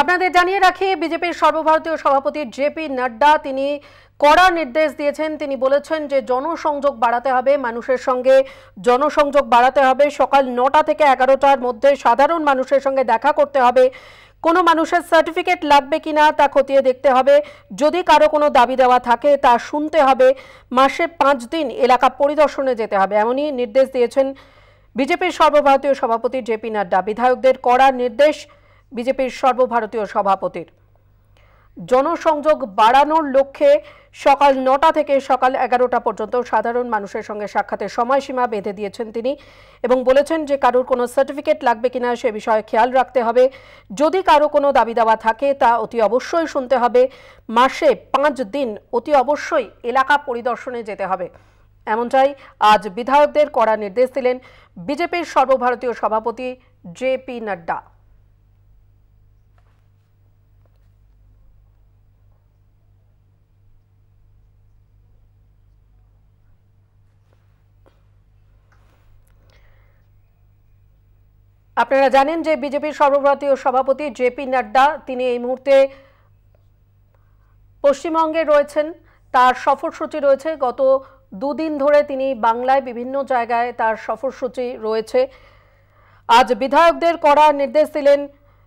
আপনাদের জানিয়ে রাখি বিজেপির সর্বভারতীয় সভাপতি জেপি নাড্ডা তিনি কড়া নির্দেশ দিয়েছেন তিনি বলেছেন যে জনসংযোগ বাড়াতে হবে মানুষের সঙ্গে জনসংযোগ বাড়াতে হবে সকাল নটা থেকে এগারোটার মধ্যে সাধারণ মানুষের সঙ্গে দেখা করতে হবে কোনো মানুষের সার্টিফিকেট লাগবে কি না তা খতিয়ে দেখতে হবে যদি কারো কোনো দাবি দেওয়া থাকে তা শুনতে হবে মাসে পাঁচ দিন এলাকা পরিদর্শনে যেতে হবে এমনই নির্দেশ দিয়েছেন বিজেপির সর্বভারতীয় সভাপতি জেপি নাড্ডা বিধায়কদের কড়া নির্দেশ বিজেপির সর্বভারতীয় সভাপতির জনসংযোগ বাড়ানোর লক্ষ্যে সকাল নটা থেকে সকাল এগারোটা পর্যন্ত সাধারণ মানুষের সঙ্গে সাক্ষাতের সময়সীমা বেঁধে দিয়েছেন তিনি এবং বলেছেন যে কারোর কোনো সার্টিফিকেট লাগবে কিনা সে বিষয়ে খেয়াল রাখতে হবে যদি কারো কোনো দাবি দাওয়া থাকে তা অতি অবশ্যই শুনতে হবে মাসে পাঁচ দিন অতি অবশ্যই এলাকা পরিদর্শনে যেতে হবে এমনটাই আজ বিধায়কদের করা নির্দেশ দিলেন বিজেপির সর্বভারতীয় সভাপতি জে পি নাড্ডা আপনারা জানেন যে বিজেপির সর্বভারতীয় সভাপতি জেপি নাড্ডা তিনি এই মুহূর্তে পশ্চিমবঙ্গে রয়েছেন তার সফরসূচি রয়েছে গত দুদিন ধরে তিনি বাংলায় বিভিন্ন জায়গায় তার সফরসূচি রয়েছে আজ বিধায়কদের করা নির্দেশ দিলেন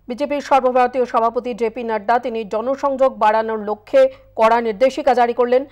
বিজেপির সর্বভারতীয় সভাপতি জেপি নাড্ডা তিনি জনসংযোগ বাড়ানোর লক্ষ্যে কড়া নির্দেশিকা জারি করলেন